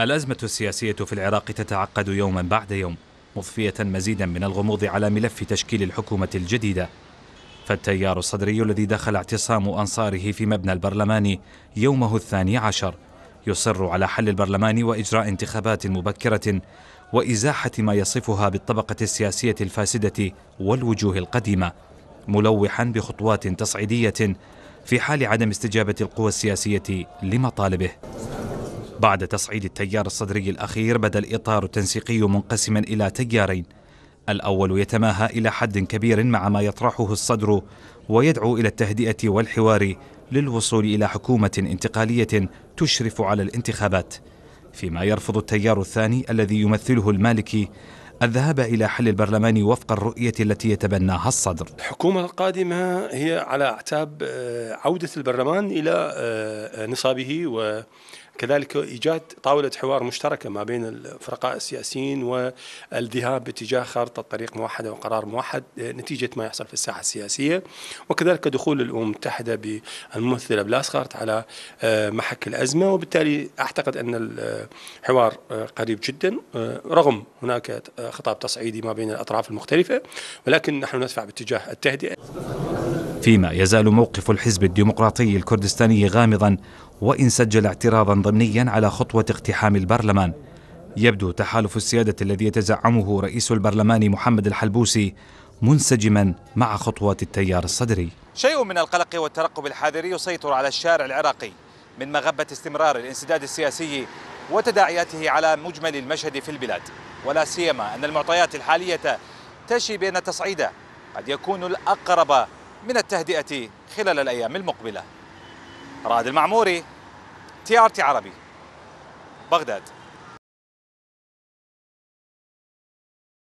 الأزمة السياسية في العراق تتعقد يوما بعد يوم مضفية مزيدا من الغموض على ملف تشكيل الحكومة الجديدة فالتيار الصدري الذي دخل اعتصام أنصاره في مبنى البرلمان يومه الثاني عشر يصر على حل البرلمان وإجراء انتخابات مبكرة وإزاحة ما يصفها بالطبقة السياسية الفاسدة والوجوه القديمة ملوحا بخطوات تصعيدية في حال عدم استجابة القوى السياسية لمطالبه بعد تصعيد التيار الصدري الأخير بدا الإطار التنسيقي منقسما إلى تيارين الأول يتماهى إلى حد كبير مع ما يطرحه الصدر ويدعو إلى التهدئة والحوار للوصول إلى حكومة انتقالية تشرف على الانتخابات فيما يرفض التيار الثاني الذي يمثله المالكي الذهاب إلى حل البرلمان وفق الرؤية التي يتبناها الصدر الحكومة القادمة هي على أعتاب آه، عودة البرلمان إلى آه، آه، نصابه و كذلك إيجاد طاولة حوار مشتركة ما بين الفرقاء السياسيين والذهاب باتجاه خارطة طريق موحدة وقرار موحد نتيجة ما يحصل في الساحة السياسية وكذلك دخول الأمم المتحدة بالممثلة بلاسخارت على آه، محك الأزمة وبالتالي أعتقد أن الحوار آه، آه، قريب جدا رغم هناك خطاب تصعيدي ما بين الأطراف المختلفة ولكن نحن ندفع باتجاه التهدئة فيما يزال موقف الحزب الديمقراطي الكردستاني غامضا وإن سجل اعتراضا ضمنيا على خطوة اقتحام البرلمان يبدو تحالف السيادة الذي يتزعمه رئيس البرلمان محمد الحلبوسي منسجما مع خطوات التيار الصدري شيء من القلق والترقب الحاذري يسيطر على الشارع العراقي من مغبة استمرار الانسداد السياسي وتداعياته على مجمل المشهد في البلاد ولا سيما أن المعطيات الحالية تشي بأن تصعيده قد يكون الأقرب من التهدئة خلال الأيام المقبلة راد المعموري تي آر تي عربي بغداد